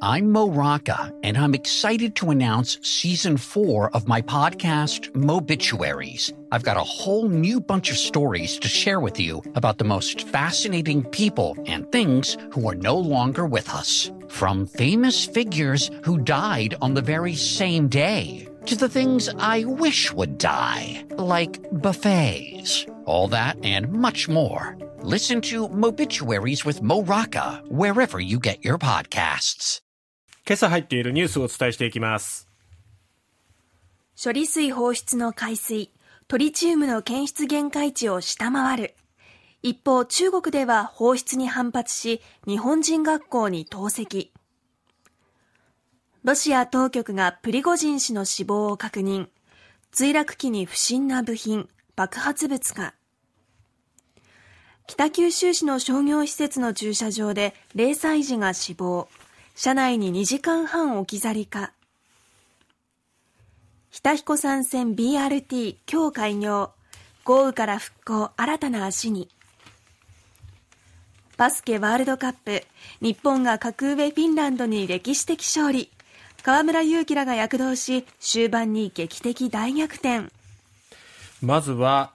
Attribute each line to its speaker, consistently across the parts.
Speaker 1: I'm Mo Rocca, and I'm excited to announce season four of my podcast, Mobituaries. I've got a whole new bunch of stories to share with you about the most fascinating people and things who are no longer with us. From famous figures who died on the very same day to the things I wish would die, like buffets. All that and much more. Listen to Mobituaries with Mo Rocca wherever you get your podcasts. 今朝入っているニュースをお伝えしていきます。処理水放出の海水、トリチウムの検出限界値を下回る。一方、中国では放出に反発し、日本人学校に投石。ロシア当局がプリゴジン氏の死亡を確認。墜落機に不審な部品、爆発物か。北九州市の商業施設の駐車場で0歳児が死亡。車内に2時間半置き去りか。日田彦山線 BRT 今日開業。豪雨から復興新たな足に。バスケワールドカップ。日本が格上フィンランドに歴史的勝利。河村勇輝らが躍動し、終盤に劇的大逆転。まずは、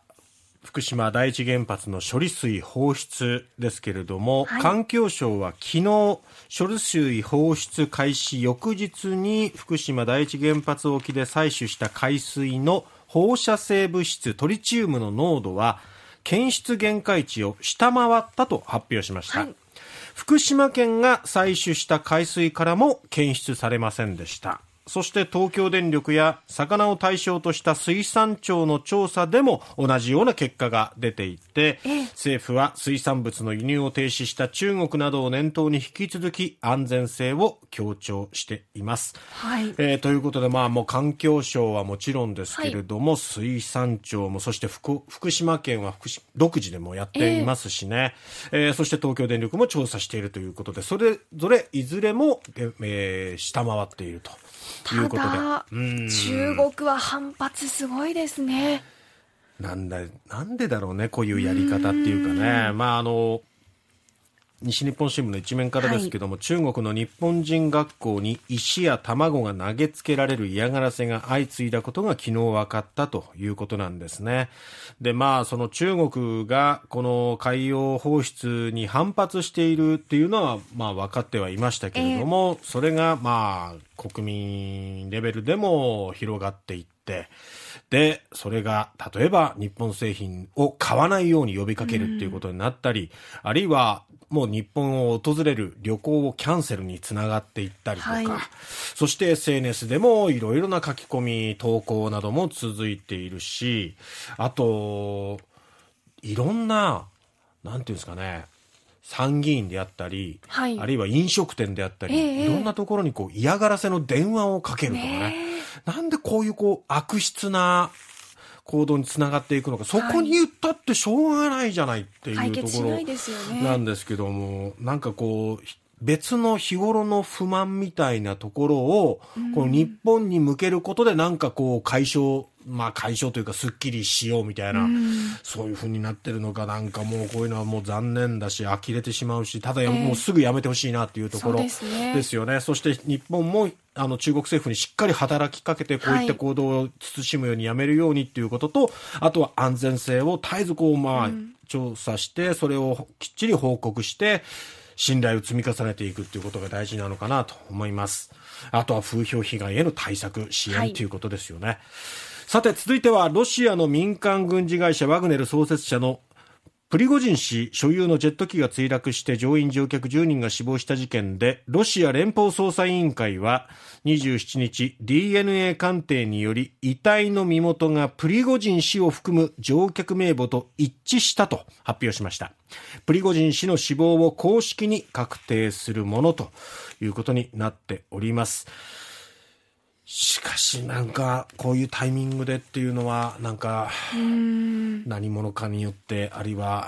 Speaker 1: 福島第一原発の処理水放出ですけれども、はい、環境省は昨日処理水放出開始翌日に福島第一原発沖で採取した海水の放射性物質トリチウムの濃度は検出限界値を下回ったと発表しました、はい、福島県が採取した海水からも検出されませんでしたそして東京電力や魚を対象とした水産庁の調査でも同じような結果が出ていて、政府は水産物の輸入を停止した中国などを念頭に引き続き安全性を強調しています。はい、えー、ということで、まあもう環境省はもちろんですけれども、はい、水産庁も、そして福福島県は福独自でもやっていますしね、えー、えー、そして東京電力も調査しているということで、それぞれいずれも、えー、下回っていると。ということで。中国は反発すごいですね。なんだ、なんでだろうね、こういうやり方っていうかね。まあ、あの、西日本新聞の一面からですけども、はい、中国の日本人学校に石や卵が投げつけられる嫌がらせが相次いだことが昨日分かったということなんですね。で、まあ、その中国がこの海洋放出に反発しているっていうのは、まあ、分かってはいましたけれども、えー、それが、まあ、国民レベルでも広がっていった。、で、それが、例えば日本製品を買わないように呼びかけるっていうことになったり、あるいは、もう日本を訪れる旅行をキャンセルにつながっていったりとか、はい、そして SNS でもいろいろな書き込み、投稿なども続いているし、あと、いろんな、なんていうんですかね、参議院であったり、はい、あるいは飲食店であったり、えー、いろんなところにこう嫌がらせの電話をかけるとかね。えーなんでこういうこう悪質な行動につながっていくのか、そこに言ったってしょうがないじゃないっていうところなんですけども、なんかこう、別の日頃の不満みたいなところを、この日本に向けることでなんかこう解消、まあ解消というかスッキリしようみたいな、そういうふうになってるのかなんかもうこういうのはもう残念だし、呆れてしまうし、ただもうすぐやめてほしいなっていうところですよね。そねそして日本もあの中国政府にしっかり働きかけてこういった行動を慎むようにやめるようにっていうことと、はい、あとは安全性を絶えずこうまあ、調査して、それをきっちり報告して、信頼を積み重ねていくっていうことが大事なのかなと思います。あとは風評被害への対策、支援ということですよね。はいさて、続いてはロシアの民間軍事会社ワグネル創設者のプリゴジン氏所有のジェット機が墜落して乗員乗客10人が死亡した事件でロシア連邦捜査委員会は27日 DNA 鑑定により遺体の身元がプリゴジン氏を含む乗客名簿と一致したと発表しましたプリゴジン氏の死亡を公式に確定するものということになっておりますしかしなんかこういうタイミングでっていうのはなんか何者かによってあるいは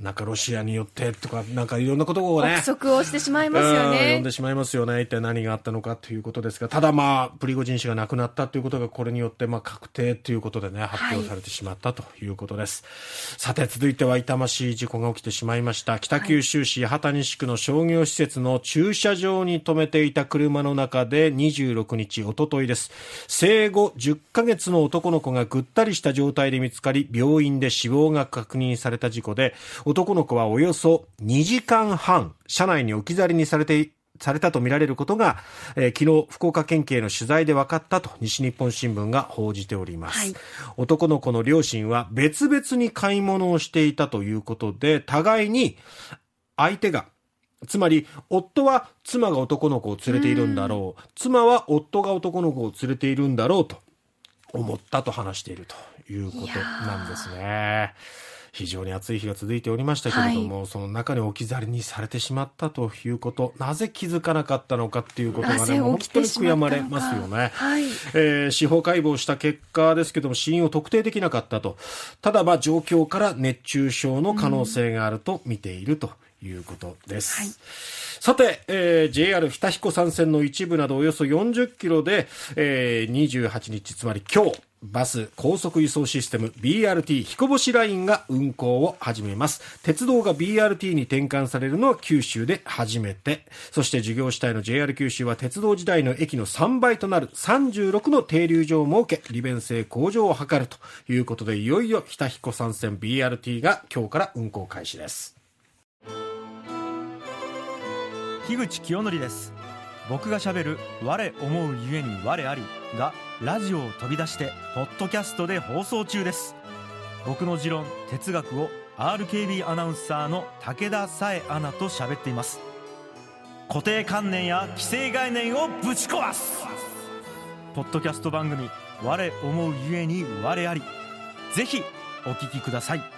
Speaker 1: なんかロシアによってとか、なんかいろんなことをね。約束をしてしまいますよね。読んでしまいますよね。一体何があったのかということですが、ただまあ、プリゴジン氏が亡くなったということが、これによってまあ確定ということでね、発表されてしまったということです。はい、さて、続いては痛ましい事故が起きてしまいました。北九州市八幡西区の商業施設の駐車場に停めていた車の中で26日、おとといです。生後10ヶ月の男の子がぐったりした状態で見つかり、病院で死亡が確認された事故で、男の子はおよそ2時間半、車内に置き去りにされてされたとみられることが、えー、昨日福岡県警の取材で分かったと西日本新聞が報じております、はい、男の子の両親は別々に買い物をしていたということで互いに相手がつまり夫は妻が男の子を連れているんだろう妻は夫が男の子を連れているんだろうと思ったと話しているということなんですね。非常に暑い日が続いておりましたけれども、はい、その中に置き去りにされてしまったということなぜ気づかなかったのかっていうことがね本当に悔やまれますよね、はい、えー、司法解剖した結果ですけども死因を特定できなかったとただまあ状況から熱中症の可能性があると見ているということです、はい、さて、えー、JR 日田彦山線の一部などおよそ40キロで、えー、28日つまり今日バス高速輸送システム BRT 彦星ラインが運行を始めます鉄道が BRT に転換されるのは九州で初めてそして事業主体の JR 九州は鉄道時代の駅の3倍となる36の停留所を設け利便性向上を図るということでいよいよ日田彦山線 BRT が今日から運行開始です樋口清則です僕がしゃべる「我思うゆえに我あり」がラジオを飛び出してポッドキャストで放送中です僕の持論哲学を RKB アナウンサーの武田紗恵アナと喋っています固定観念や既成概念をぶち壊すポッドキャスト番組「我思うゆえに我あり」ぜひお聴きください